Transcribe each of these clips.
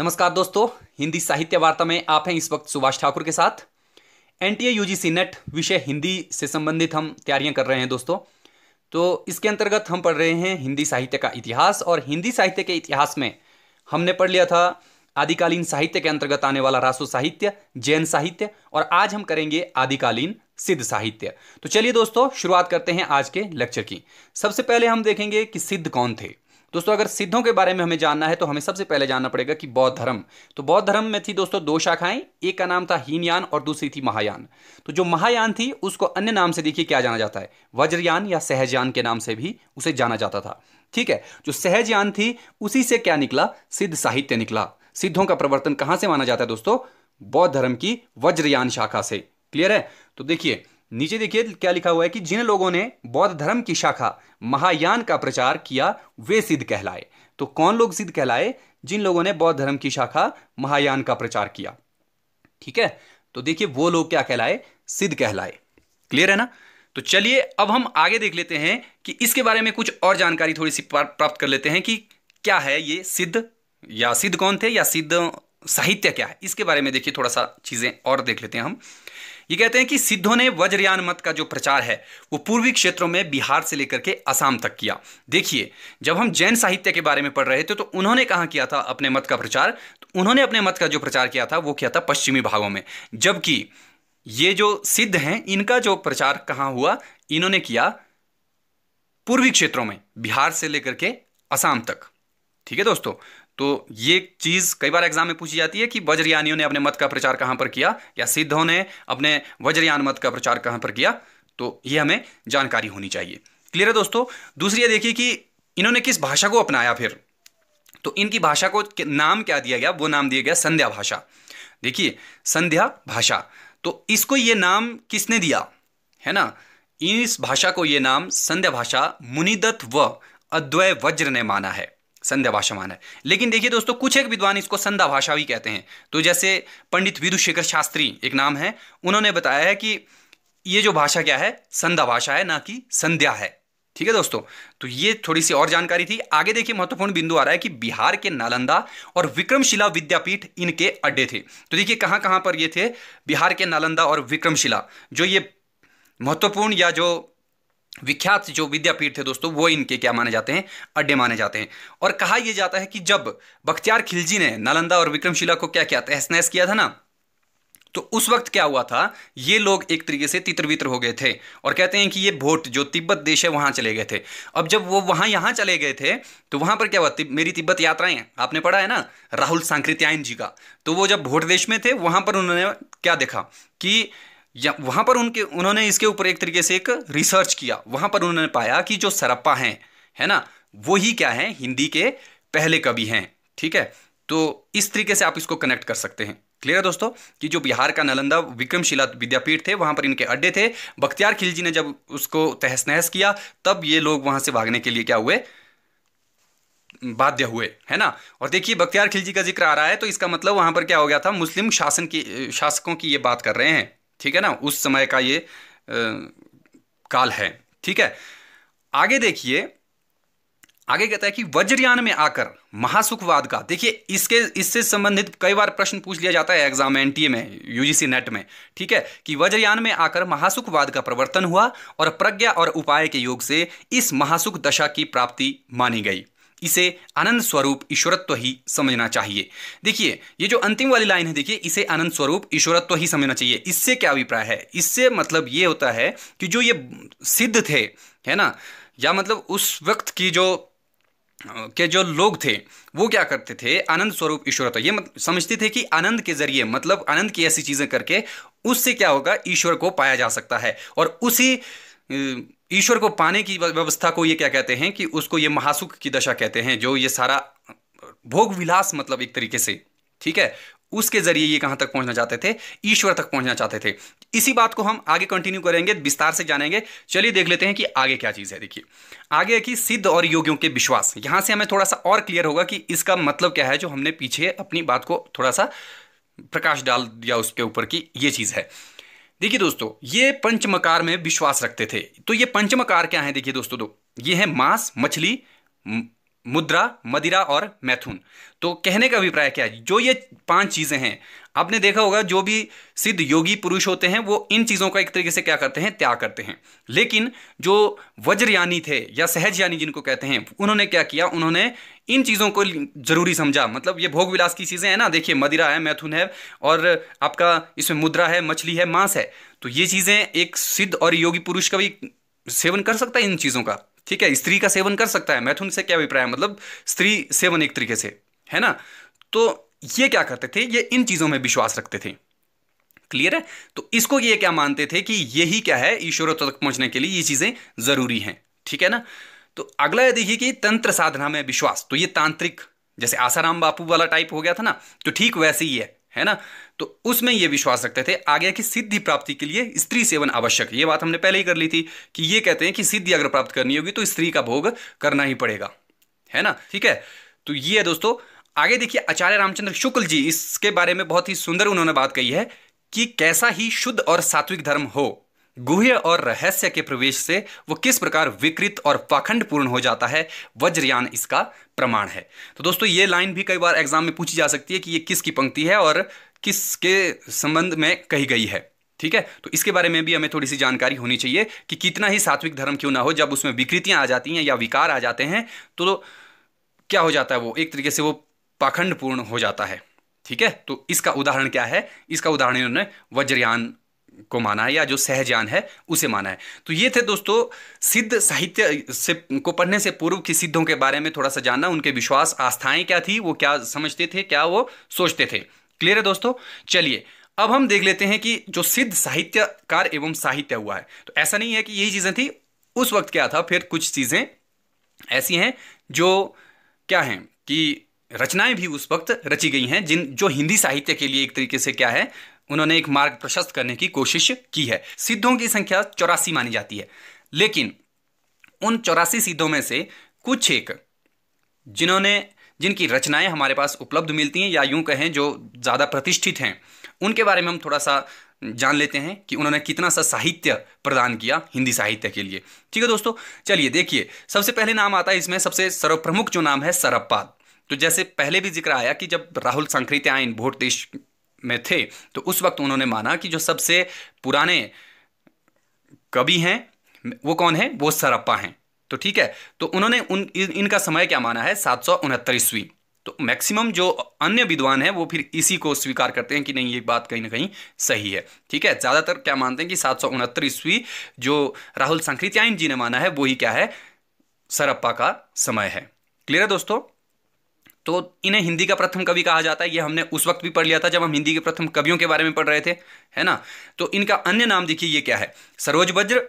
नमस्कार दोस्तों हिंदी साहित्य वार्ता में आप हैं इस वक्त सुभाष ठाकुर के साथ N T A U G C net विषय हिंदी से संबंधित हम तैयारियां कर रहे हैं दोस्तों तो इसके अंतर्गत हम पढ़ रहे हैं हिंदी साहित्य का इतिहास और हिंदी साहित्य के इतिहास में हमने पढ़ लिया था आदिकालीन साहित्य के अंतर्गत आने वाला रासो साहित्य जैन साहित्य और आज हम करेंगे आदिकालीन सिद्ध साहित्य तो चलिए दोस्तों शुरुआत करते हैं आज के लेक्चर की सबसे पहले हम देखेंगे कि सिद्ध कौन थे दोस्तों अगर सिद्धों के बारे में हमें जानना है तो हमें सबसे पहले जानना पड़ेगा कि बौद्ध धर्म तो बौद्ध धर्म में थी दोस्तों दो शाखाएं एक का नाम था हीनयान और दूसरी थी महायान तो जो महायान थी उसको अन्य नाम से देखिए क्या जाना जाता है वज्रयान या सहजयान के नाम से भी उसे जाना जाता था ठीक है जो सहजयान थी उसी से क्या निकला सिद्ध साहित्य निकला सिद्धों का प्रवर्तन कहां से माना जाता है दोस्तों बौद्ध धर्म की वज्रयान शाखा से क्लियर है तो देखिए नीचे देखिए क्या लिखा हुआ है कि जिन लोगों ने बौद्ध धर्म की शाखा महायान का प्रचार किया वे सिद्ध कहलाए तो कौन लोग सिद्ध कहलाए जिन लोगों ने बौद्ध धर्म की शाखा महायान का प्रचार किया ठीक है तो देखिए वो लोग क्या कहलाए सिद्ध कहलाए क्लियर है ना तो चलिए अब हम आगे देख लेते हैं कि इसके बारे में कुछ और जानकारी थोड़ी सी प्राप्त कर लेते हैं कि क्या है ये सिद्ध या सिद्ध कौन थे या सिद्ध साहित्य क्या है इसके बारे में देखिए थोड़ा सा चीज़ें और देख लेते हैं हम ये कहते हैं कि सिद्धों ने वज्रयान मत का जो प्रचार है वो पूर्वी क्षेत्रों में बिहार से लेकर के असम तक किया देखिए जब हम जैन साहित्य के बारे में पढ़ रहे थे तो उन्होंने कहाँ किया था अपने मत का प्रचार तो उन्होंने अपने मत का जो प्रचार किया था वो किया था पश्चिमी भागों में जबकि ये जो सिद्ध हैं इनका जो प्रचार कहाँ हुआ इन्होंने किया पूर्वी क्षेत्रों में बिहार से लेकर के असम तक ठीक है दोस्तों तो ये चीज़ कई बार एग्जाम में पूछी जाती है कि वज्रयानियों ने अपने मत का प्रचार कहां पर किया या सिद्धों ने अपने वज्रयान मत का प्रचार कहां पर किया तो ये हमें जानकारी होनी चाहिए क्लियर है दोस्तों दूसरी ये देखिए कि इन्होंने किस भाषा को अपनाया फिर तो इनकी भाषा को नाम क्या दिया गया वो नाम दिया गया संध्या भाषा देखिए संध्या भाषा तो इसको ये नाम किसने दिया है ना इस भाषा को ये नाम संध्या भाषा मुनिदत्त व अद्वैय वज्र ने माना है संध्या भाषामान है लेकिन देखिए दोस्तों कुछ एक विद्वान इसको संध्या भाषा भी कहते हैं तो जैसे पंडित विदुशेखर शास्त्री एक नाम है उन्होंने बताया है कि ये जो भाषा क्या है संध्या भाषा है ना कि संध्या है ठीक है दोस्तों तो ये थोड़ी सी और जानकारी थी आगे देखिए महत्वपूर्ण बिंदु आ रहा है कि बिहार के नालंदा और विक्रमशिला विद्यापीठ इनके अड्डे थे तो देखिए कहां कहां पर ये थे बिहार के नालंदा और विक्रमशिला जो ये महत्वपूर्ण या जो विख्यात जो विद्यापीठ थे दोस्तों वो इनके क्या माने जाते हैं अड्डे माने जाते हैं और कहा यह जाता है कि जब बख्तियार खिलजी ने नालंदा और विक्रमशिला को क्या किया तहस नहस किया था ना तो उस वक्त क्या हुआ था ये लोग एक तरीके से तितर हो गए थे और कहते हैं कि ये भोट जो तिब्बत देश है वहां चले गए थे अब जब वो वहां यहाँ चले गए थे तो वहां पर क्या हुआ तिब, मेरी तिब्बत यात्राएं आपने पढ़ा है ना राहुल सांकृत्यायन जी का तो वो जब भोट देश में थे वहां पर उन्होंने क्या देखा कि या वहाँ पर उनके उन्होंने इसके ऊपर एक तरीके से एक रिसर्च किया वहाँ पर उन्होंने पाया कि जो सरप्पा हैं है ना वो ही क्या है हिंदी के पहले कवि हैं ठीक है तो इस तरीके से आप इसको कनेक्ट कर सकते हैं क्लियर है दोस्तों कि जो बिहार का नालंदा विक्रमशिला विद्यापीठ थे वहां पर इनके अड्डे थे बख्तियार खिलजी ने जब उसको तहस नहस किया तब ये लोग वहां से भागने के लिए क्या हुए बाध्य हुए है ना और देखिए बख्तियार खिलजी का जिक्र आ रहा है तो इसका मतलब वहां पर क्या हो गया था मुस्लिम शासन की शासकों की ये बात कर रहे हैं ठीक है ना उस समय का ये आ, काल है ठीक है आगे देखिए आगे कहता है कि वज्रयान में आकर महासुखवाद का देखिए इसके इससे संबंधित कई बार प्रश्न पूछ लिया जाता है एग्जाम एनटीए में यूजीसी नेट में ठीक है कि वज्रयान में आकर महासुखवाद का प्रवर्तन हुआ और प्रज्ञा और उपाय के योग से इस महासुख दशा की प्राप्ति मानी गई इसे आनंद स्वरूप ईश्वरत्व ही समझना चाहिए देखिए ये जो अंतिम वाली लाइन है देखिए इसे आनंद स्वरूप ईश्वरत्व ही समझना चाहिए इससे क्या अभिप्राय है इससे मतलब ये होता है कि जो ये सिद्ध थे है ना या मतलब उस वक्त की जो के जो लोग थे वो क्या करते थे आनंद स्वरूप ईश्वरत्व ये मतलब समझते थे कि आनंद के जरिए मतलब आनंद की ऐसी चीज़ें करके उससे क्या होगा ईश्वर को पाया जा सकता है और उसी ईश्वर को पाने की व्यवस्था को ये क्या कहते हैं कि उसको ये महासुख की दशा कहते हैं जो ये सारा भोग विलास मतलब एक तरीके से ठीक है उसके जरिए ये कहां तक पहुंचना चाहते थे ईश्वर तक पहुंचना चाहते थे इसी बात को हम आगे कंटिन्यू करेंगे विस्तार से जानेंगे चलिए देख लेते हैं कि आगे क्या चीज है देखिए आगे है कि सिद्ध और योगियों के विश्वास यहां से हमें थोड़ा सा और क्लियर होगा कि इसका मतलब क्या है जो हमने पीछे अपनी बात को थोड़ा सा प्रकाश डाल दिया उसके ऊपर कि ये चीज है देखिए दोस्तों ये पंचमकार में विश्वास रखते थे तो ये पंचमकार क्या है देखिए दोस्तों दो ये है मांस मछली मुद्रा मदिरा और मैथुन तो कहने का अभिप्राय क्या है जो ये पांच चीज़ें हैं आपने देखा होगा जो भी सिद्ध योगी पुरुष होते हैं वो इन चीज़ों का एक तरीके से क्या करते हैं त्याग करते हैं लेकिन जो वज्रयानी थे या सहज यानी जिनको कहते हैं उन्होंने क्या किया उन्होंने इन चीज़ों को जरूरी समझा मतलब ये भोग विलास की चीज़ें हैं ना देखिए मदिरा है मैथुन है और आपका इसमें मुद्रा है मछली है मांस है तो ये चीज़ें एक सिद्ध और योगी पुरुष का भी सेवन कर सकता है इन चीज़ों का ठीक है स्त्री का सेवन कर सकता है मैथुन से क्या अभिप्राय है मतलब स्त्री सेवन एक तरीके से है ना तो ये क्या करते थे ये इन चीज़ों में विश्वास रखते थे क्लियर है तो इसको ये क्या मानते थे कि यही क्या है ईश्वर तक पहुंचने के लिए ये चीज़ें ज़रूरी हैं ठीक है ना तो अगला ये देखिए कि तंत्र साधना में विश्वास तो ये तांत्रिक जैसे आसाराम बापू वाला टाइप हो गया था ना तो ठीक वैसे ही है है ना तो उसमें ये विश्वास रखते थे आ गया कि सिद्धि प्राप्ति के लिए स्त्री सेवन आवश्यक ये बात हमने पहले ही कर ली थी कि ये कहते हैं कि सिद्धि अगर प्राप्त करनी होगी तो स्त्री का भोग करना ही पड़ेगा है ना ठीक है तो ये है दोस्तों आगे देखिए आचार्य रामचंद्र शुक्ल जी इसके बारे में बहुत ही सुंदर उन्होंने बात कही है कि कैसा ही शुद्ध और सात्विक धर्म हो गुह्य और रहस्य के प्रवेश से वो किस प्रकार विकृत और पाखंड पूर्ण हो जाता है वज्रयान इसका प्रमाण है तो दोस्तों ये लाइन भी कई बार एग्जाम में पूछी जा सकती है कि ये किसकी पंक्ति है और किसके संबंध में कही गई है ठीक है तो इसके बारे में भी हमें थोड़ी सी जानकारी होनी चाहिए कि कितना ही सात्विक धर्म क्यों ना हो जब उसमें विकृतियां आ जाती हैं या विकार आ जाते हैं तो क्या हो जाता है वो एक तरीके से वो पाखंड पूर्ण हो जाता है ठीक है तो इसका उदाहरण क्या है इसका उदाहरण इन्होंने वज्रयान को माना है या जो सहजयान है उसे माना है तो ये थे दोस्तों सिद्ध साहित्य से को पढ़ने से पूर्व की सिद्धों के बारे में थोड़ा सा जानना उनके विश्वास आस्थाएं क्या थी वो क्या समझते थे क्या वो सोचते थे क्लियर है दोस्तों चलिए अब हम देख लेते हैं कि जो सिद्ध साहित्यकार एवं साहित्य हुआ है तो ऐसा नहीं है कि यही चीज़ें थी उस वक्त क्या था फिर कुछ चीज़ें ऐसी हैं जो क्या हैं कि रचनाएं भी उस वक्त रची गई हैं जिन जो हिंदी साहित्य के लिए एक तरीके से क्या है उन्होंने एक मार्ग प्रशस्त करने की कोशिश की है सिद्धों की संख्या चौरासी मानी जाती है लेकिन उन चौरासी सिद्धों में से कुछ एक जिन्होंने जिनकी रचनाएं हमारे पास उपलब्ध मिलती हैं या यूं कहें जो ज़्यादा प्रतिष्ठित हैं उनके बारे में हम थोड़ा सा जान लेते हैं कि उन्होंने कितना सा साहित्य प्रदान किया हिंदी साहित्य के लिए ठीक है दोस्तों चलिए देखिए सबसे पहले नाम आता है इसमें सबसे सर्वप्रमुख जो नाम है सरप्पा तो जैसे पहले भी जिक्र आया कि जब राहुल संकृत्यायन भोट देश में थे तो उस वक्त उन्होंने माना कि जो सबसे पुराने कवि हैं वो कौन है वो सरप्पा हैं तो ठीक है तो उन्होंने उन इन, इनका समय क्या माना है सात सौ उनहत्तर ईस्वी तो मैक्सिमम जो अन्य विद्वान हैं वो फिर इसी को स्वीकार करते हैं कि नहीं ये बात कहीं ना कहीं सही है ठीक है ज़्यादातर क्या मानते हैं कि सात सौ उनहत्तर ईस्वी जो राहुल संकृत्यायन जी ने माना है वही क्या है सरप्पा का समय है क्लियर है दोस्तों तो इन्हें हिंदी का प्रथम कवि कहा जाता है ये हमने उस वक्त भी पढ़ लिया था जब हम हिंदी के प्रथम कवियों के बारे में पढ़ रहे थे है ना तो इनका अन्य नाम देखिए ये क्या है सरोज वज्र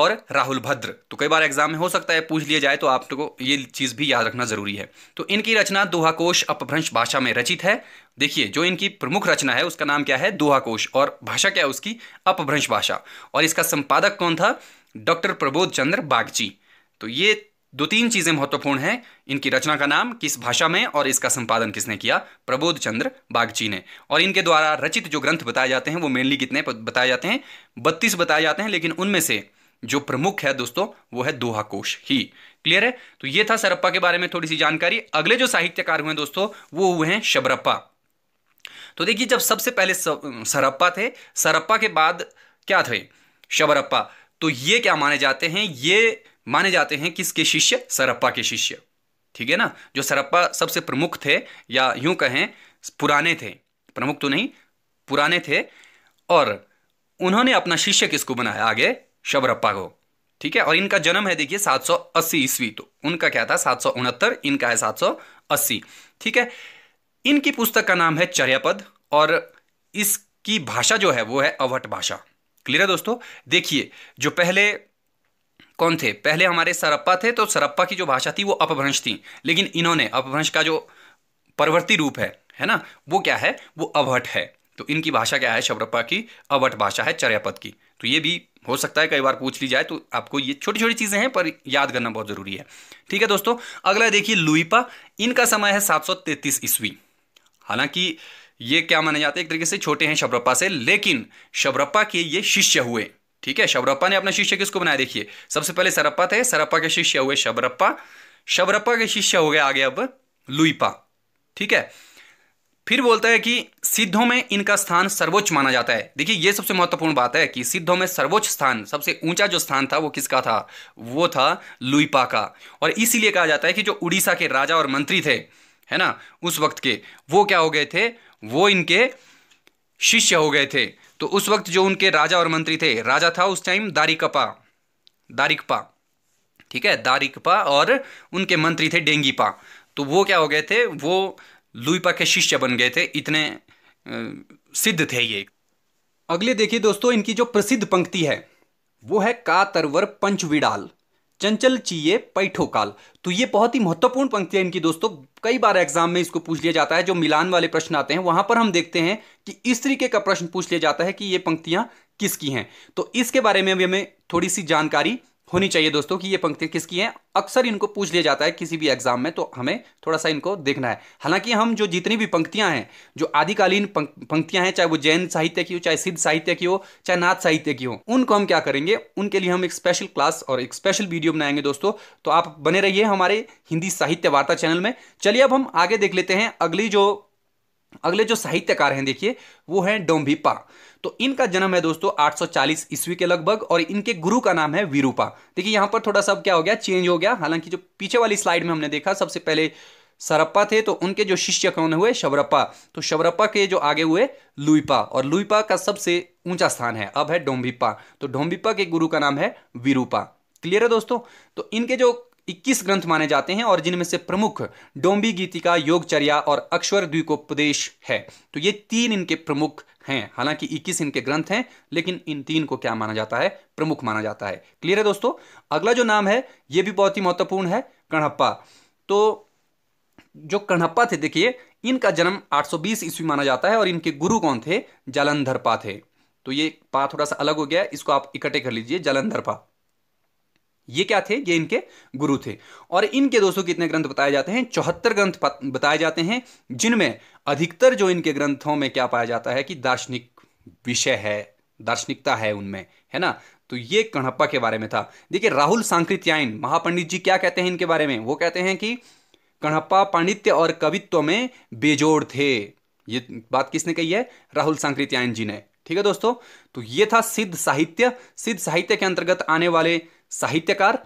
और राहुल भद्र तो कई बार एग्जाम में हो सकता है पूछ लिया जाए तो लोगों तो ये चीज़ भी याद रखना जरूरी है तो इनकी रचना दोहाकोश अपभ्रंश भाषा में रचित है देखिए जो इनकी प्रमुख रचना है उसका नाम क्या है दोहाकोश और भाषा क्या है उसकी अपभ्रंश भाषा और इसका संपादक कौन था डॉक्टर प्रबोध चंद्र बागची तो ये दो तीन चीजें महत्वपूर्ण हैं इनकी रचना का नाम किस भाषा में और इसका संपादन किसने किया प्रबोध चंद्र बागची ने और इनके द्वारा रचित जो ग्रंथ बताए जाते हैं वो मेनली कितने बताए जाते हैं बत्तीस बताए जाते हैं लेकिन उनमें से जो प्रमुख है दोस्तों वो है दोहा कोश ही क्लियर है तो ये था सरप्पा के बारे में थोड़ी सी जानकारी अगले जो साहित्यकार हुए दोस्तों वो हुए हैं शबरप्पा तो देखिए जब सबसे पहले सरप्पा थे सरप्पा के बाद क्या थे शबरप्पा तो ये क्या माने जाते हैं ये माने जाते हैं किसके शिष्य सरप्पा के शिष्य ठीक है ना जो सरप्पा सबसे प्रमुख थे या यूं कहें पुराने थे प्रमुख तो नहीं पुराने थे और उन्होंने अपना शिष्य किसको बनाया आगे शबरप्पा को ठीक है और इनका जन्म है देखिए 780 ईस्वी तो उनका क्या था सात इनका है सात ठीक है इनकी पुस्तक का नाम है चर्यापद और इसकी भाषा जो है वो है अवट भाषा क्लियर है दोस्तों देखिए जो पहले कौन थे पहले हमारे सरप्पा थे तो सरप्पा की जो भाषा थी वो अपभ्रंश थी लेकिन इन्होंने अपभ्रंश का जो परवर्ती रूप है है ना वो क्या है वो अवहट है तो इनकी भाषा क्या है शबरप्पा की अवट भाषा है चर्यापद की तो ये भी हो सकता है कई बार पूछ ली जाए तो आपको ये छोटी छोटी चीज़ें हैं पर याद करना बहुत ज़रूरी है ठीक है दोस्तों अगला देखिए लुईपा इनका समय है सात ईस्वी हालांकि ये क्या माने जाते हैं एक तरीके से छोटे हैं शबरप्पा से लेकिन शबरप्पा के ये शिष्य हुए ठीक है शबरप्पा ने अपना शिष्य किसको बनाया देखिए सबसे पहले सरप्पा थे सरप्पा के शिष्य हुए शबरप्पा शबरप्पा के शिष्य हो गए आगे अब लुईपा ठीक है फिर बोलता है कि सिद्धों में इनका स्थान सर्वोच्च माना जाता है देखिए ये सबसे महत्वपूर्ण बात है कि सिद्धों में सर्वोच्च स्थान सबसे ऊंचा जो स्थान था वो किसका था वो था लुईपा का और इसीलिए कहा जाता है कि जो उड़ीसा के राजा और मंत्री थे है ना उस वक्त के वो क्या हो गए थे वो इनके शिष्य हो गए थे तो उस वक्त जो उनके राजा और मंत्री थे राजा था उस टाइम दारिकपा दारिकपा ठीक है दारिकपा और उनके मंत्री थे डेंगीपा तो वो क्या हो गए थे वो लुईपा के शिष्य बन गए थे इतने सिद्ध थे ये अगले देखिए दोस्तों इनकी जो प्रसिद्ध पंक्ति है वो है कातरवर पंचविडाल चंचल चीये पैठो काल तो ये बहुत ही महत्वपूर्ण पंक्तियां इनकी दोस्तों कई बार एग्जाम में इसको पूछ लिया जाता है जो मिलान वाले प्रश्न आते हैं वहां पर हम देखते हैं कि इस तरीके का प्रश्न पूछ लिया जाता है कि ये पंक्तियां किसकी हैं तो इसके बारे में भी हमें थोड़ी सी जानकारी होनी चाहिए दोस्तों कि ये पंक्तियाँ किसकी हैं अक्सर इनको पूछ लिया जाता है किसी भी एग्जाम में तो हमें थोड़ा सा इनको देखना है हालांकि हम जो जितनी भी पंक्तियां हैं जो आदिकालीन पंक्तियां हैं चाहे वो जैन साहित्य की हो चाहे सिद्ध साहित्य की हो चाहे नाथ साहित्य की हो उनको हम क्या करेंगे उनके लिए हम एक स्पेशल क्लास और एक स्पेशल वीडियो बनाएंगे दोस्तों तो आप बने रहिए हमारे हिंदी साहित्य वार्ता चैनल में चलिए अब हम आगे देख लेते हैं अगली जो अगले जो साहित्यकार हैं देखिए वो हैं डोम्भिपा तो इनका जन्म है दोस्तों 840 सौ ईस्वी के लगभग और इनके गुरु का नाम है वीरूपा देखिए यहां पर थोड़ा सा क्या हो गया चेंज हो गया हालांकि जो पीछे वाली स्लाइड में हमने देखा सबसे पहले सरप्पा थे तो उनके जो शिष्य कौन हुए शबरप्पा तो शबरप्पा के जो आगे हुए लुईपा और लुईपा का सबसे ऊंचा स्थान है अब है डोम्भिपा तो डोम्भिपा के गुरु का नाम है वीरूपा क्लियर है दोस्तों तो इनके जो 21 ग्रंथ माने जाते हैं और जिनमें से प्रमुख डोंबी गीतिका योगचर्या और अक्षर द्विकोपदेश है तो ये तीन इनके प्रमुख हैं हालांकि 21 इनके ग्रंथ हैं लेकिन इन तीन को क्या माना जाता है प्रमुख माना जाता है क्लियर है दोस्तों अगला जो नाम है ये भी बहुत ही महत्वपूर्ण है कणप्पा तो जो कणप्पा थे देखिए इनका जन्म 820 ईस्वी माना जाता है और इनके गुरु कौन थे जालंधरपा थे तो ये पा थोड़ा सा अलग हो गया इसको आप इकट्ठे कर लीजिए जालंधरपा ये क्या थे ये इनके गुरु थे और इनके दोस्तों कितने ग्रंथ बताए जाते हैं चौहत्तर ग्रंथ बताए जाते हैं जिनमें अधिकतर जो इनके ग्रंथों में क्या पाया जाता है कि दार्शनिक विषय है दार्शनिकता है उनमें है ना तो ये कणप्पा के बारे में था देखिए राहुल सांकृत्यायन महापंडित जी क्या कहते हैं इनके बारे में वो कहते हैं कि कणप्पा पांडित्य और कवित्व में बेजोड़ थे ये बात किसने कही है राहुल सांकृत्यायन जी ने ठीक है दोस्तों तो ये था सिद्ध साहित्य सिद्ध साहित्य के अंतर्गत आने वाले साहित्यकार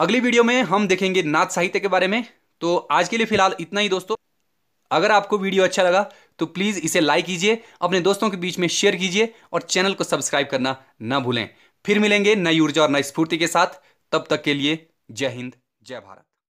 अगली वीडियो में हम देखेंगे नाच साहित्य के बारे में तो आज के लिए फिलहाल इतना ही दोस्तों अगर आपको वीडियो अच्छा लगा तो प्लीज़ इसे लाइक कीजिए अपने दोस्तों के बीच में शेयर कीजिए और चैनल को सब्सक्राइब करना ना भूलें फिर मिलेंगे नई ऊर्जा और नई स्फूर्ति के साथ तब तक के लिए जय हिंद जय भारत